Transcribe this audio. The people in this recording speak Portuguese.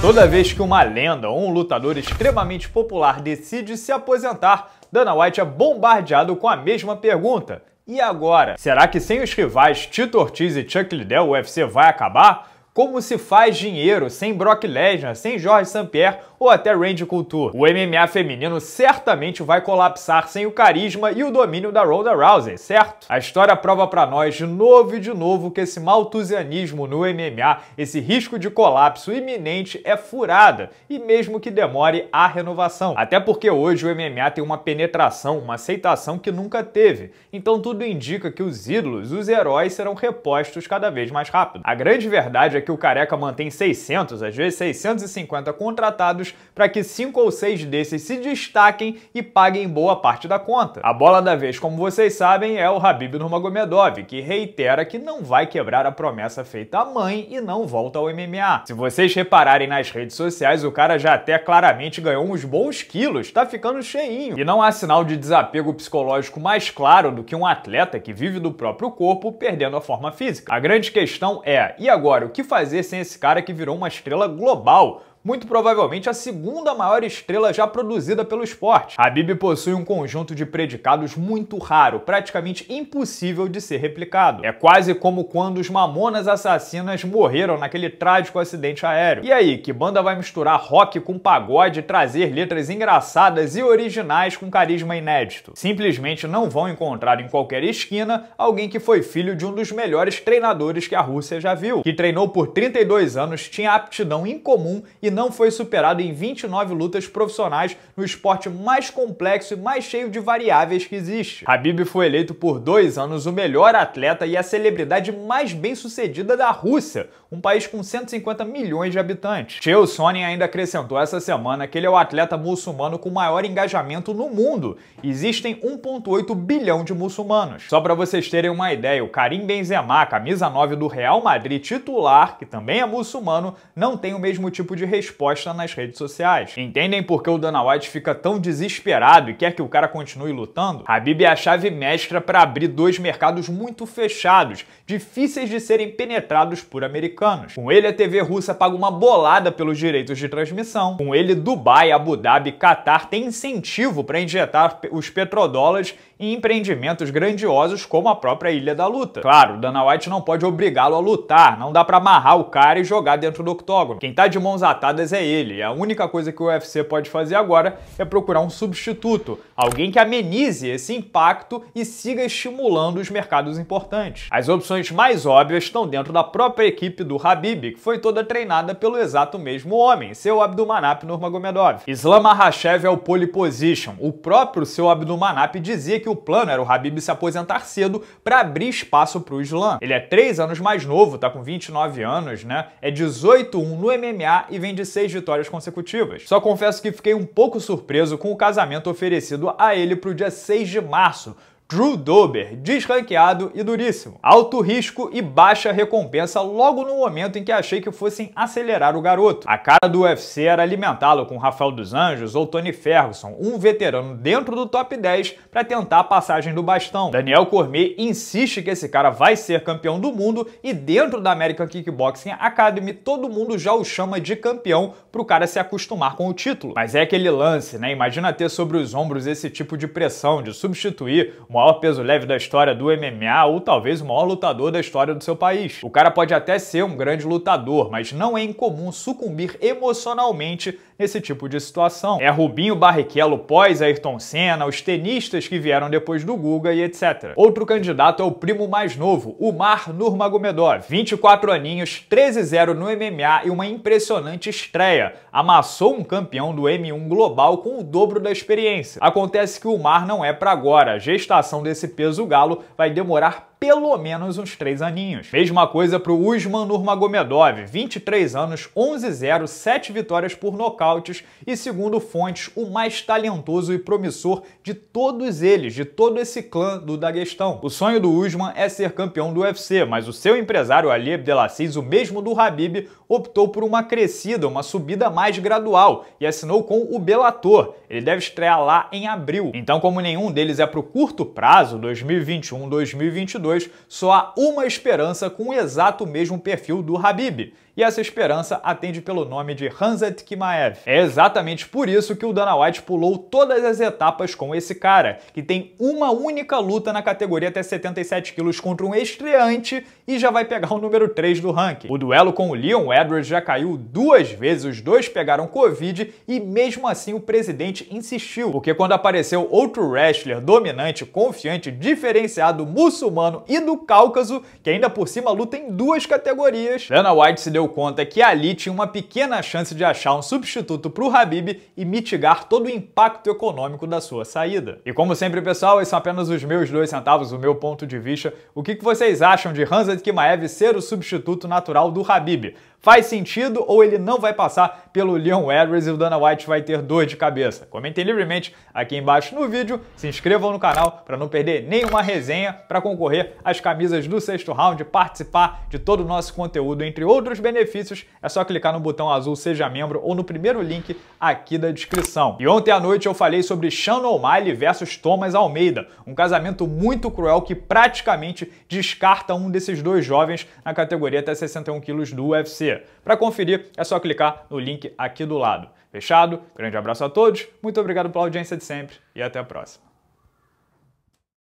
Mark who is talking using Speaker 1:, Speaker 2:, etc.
Speaker 1: Toda vez que uma lenda ou um lutador extremamente popular decide se aposentar, Dana White é bombardeado com a mesma pergunta. E agora? Será que sem os rivais Tito Ortiz e Chuck Liddell o UFC vai acabar? Como se faz dinheiro sem Brock Lesnar, sem Jorge St-Pierre ou até Randy Couture? O MMA feminino certamente vai colapsar sem o carisma e o domínio da Ronda Rousey, certo? A história prova para nós de novo e de novo que esse maltusianismo no MMA, esse risco de colapso iminente é furada, e mesmo que demore a renovação. Até porque hoje o MMA tem uma penetração, uma aceitação que nunca teve. Então tudo indica que os ídolos, os heróis serão repostos cada vez mais rápido. A grande verdade é média que o Careca mantém 600, às vezes 650 contratados, para que 5 ou 6 desses se destaquem e paguem boa parte da conta. A bola da vez, como vocês sabem, é o Habib Nurmagomedov, que reitera que não vai quebrar a promessa feita à mãe e não volta ao MMA. Se vocês repararem nas redes sociais, o cara já até claramente ganhou uns bons quilos, tá ficando cheinho. E não há sinal de desapego psicológico mais claro do que um atleta que vive do próprio corpo perdendo a forma física. A grande questão é, e agora, o que fazer sem esse cara que virou uma estrela global? muito provavelmente a segunda maior estrela já produzida pelo esporte. Habib possui um conjunto de predicados muito raro, praticamente impossível de ser replicado. É quase como quando os mamonas assassinas morreram naquele trágico acidente aéreo. E aí, que banda vai misturar rock com pagode e trazer letras engraçadas e originais com carisma inédito? Simplesmente não vão encontrar em qualquer esquina alguém que foi filho de um dos melhores treinadores que a Rússia já viu, que treinou por 32 anos, tinha aptidão incomum e não foi superado em 29 lutas profissionais no esporte mais complexo e mais cheio de variáveis que existe. Habib foi eleito por dois anos o melhor atleta e a celebridade mais bem sucedida da Rússia, um país com 150 milhões de habitantes. Cheo Sonnen ainda acrescentou essa semana que ele é o atleta muçulmano com maior engajamento no mundo. Existem 1,8 bilhão de muçulmanos. Só para vocês terem uma ideia, o Karim Benzema, camisa 9 do Real Madrid titular, que também é muçulmano, não tem o mesmo tipo de exposta nas redes sociais. Entendem por que o Dana White fica tão desesperado e quer que o cara continue lutando? Habib é a chave mestra para abrir dois mercados muito fechados, difíceis de serem penetrados por americanos. Com ele, a TV russa paga uma bolada pelos direitos de transmissão. Com ele, Dubai, Abu Dhabi, Catar têm incentivo para injetar os petrodólares em empreendimentos grandiosos como a própria Ilha da Luta. Claro, Dana White não pode obrigá-lo a lutar, não dá para amarrar o cara e jogar dentro do octógono. Quem tá de mãos atadas é ele. A única coisa que o UFC pode fazer agora é procurar um substituto, alguém que amenize esse impacto e siga estimulando os mercados importantes. As opções mais óbvias estão dentro da própria equipe do Habib, que foi toda treinada pelo exato mesmo homem, seu Abdulmanap Nurmagomedov. Islam Makhachev é o pole position. O próprio seu Abdulmanap dizia que o plano era o Habib se aposentar cedo para abrir espaço para o Islam. Ele é 3 anos mais novo, tá com 29 anos, né? É 18-1 no MMA e vem de seis vitórias consecutivas. Só confesso que fiquei um pouco surpreso com o casamento oferecido a ele para o dia 6 de março, Drew Dober, desranqueado e duríssimo. Alto risco e baixa recompensa logo no momento em que achei que fossem acelerar o garoto. A cara do UFC era alimentá-lo com Rafael dos Anjos ou Tony Ferguson, um veterano dentro do top 10 para tentar a passagem do bastão. Daniel Cormier insiste que esse cara vai ser campeão do mundo e dentro da American Kickboxing Academy todo mundo já o chama de campeão para o cara se acostumar com o título. Mas é aquele lance, né? Imagina ter sobre os ombros esse tipo de pressão de substituir uma maior peso leve da história do MMA ou talvez o maior lutador da história do seu país. O cara pode até ser um grande lutador, mas não é incomum sucumbir emocionalmente nesse tipo de situação. É Rubinho Barrichello pós Ayrton Senna, os tenistas que vieram depois do Guga e etc. Outro candidato é o primo mais novo, Umar Nurmagomedov. 24 aninhos, 13-0 no MMA e uma impressionante estreia. Amassou um campeão do M1 global com o dobro da experiência. Acontece que o Mar não é para agora. A gestação recuperação desse peso, o Galo vai demorar pelo menos uns três aninhos. Mesma coisa para o Usman Nurmagomedov, 23 anos, 11-0, 7 vitórias por nocautes e, segundo fontes, o mais talentoso e promissor de todos eles, de todo esse clã do Daguestão. O sonho do Usman é ser campeão do UFC, mas o seu empresário Ali Abdelaziz, o mesmo do Habib, optou por uma crescida, uma subida mais gradual e assinou com o Bellator. Ele deve estrear lá em abril. Então, como nenhum deles é para o curto prazo, 2021-2022, só há uma esperança com o exato mesmo perfil do Habib e essa esperança atende pelo nome de Hanzat Kimaev. É exatamente por isso que o Dana White pulou todas as etapas com esse cara, que tem uma única luta na categoria até 77 quilos contra um estreante e já vai pegar o número 3 do ranking. O duelo com o Leon Edwards já caiu duas vezes, os dois pegaram Covid e mesmo assim o presidente insistiu, porque quando apareceu outro wrestler dominante, confiante, diferenciado, muçulmano e do Cáucaso, que ainda por cima luta em duas categorias, Dana White se deu deu conta que ali tinha uma pequena chance de achar um substituto para o Habib e mitigar todo o impacto econômico da sua saída. E como sempre, pessoal, esses são apenas os meus dois centavos, o meu ponto de vista. O que vocês acham de Hamza Kimaev ser o substituto natural do Habib? Faz sentido ou ele não vai passar pelo Leon Edwards e o Dana White vai ter dor de cabeça? Comentem livremente aqui embaixo no vídeo, se inscrevam no canal para não perder nenhuma resenha, para concorrer às camisas do sexto round, participar de todo o nosso conteúdo, entre outros benefícios, é só clicar no botão azul Seja Membro ou no primeiro link aqui da descrição. E ontem à noite eu falei sobre Shannon O'Malley versus Thomas Almeida, um casamento muito cruel que praticamente descarta um desses dois jovens na categoria até 61 quilos do UFC. Para conferir, é só clicar no link aqui do lado. Fechado? Grande abraço a todos, muito obrigado pela audiência de sempre e até a próxima.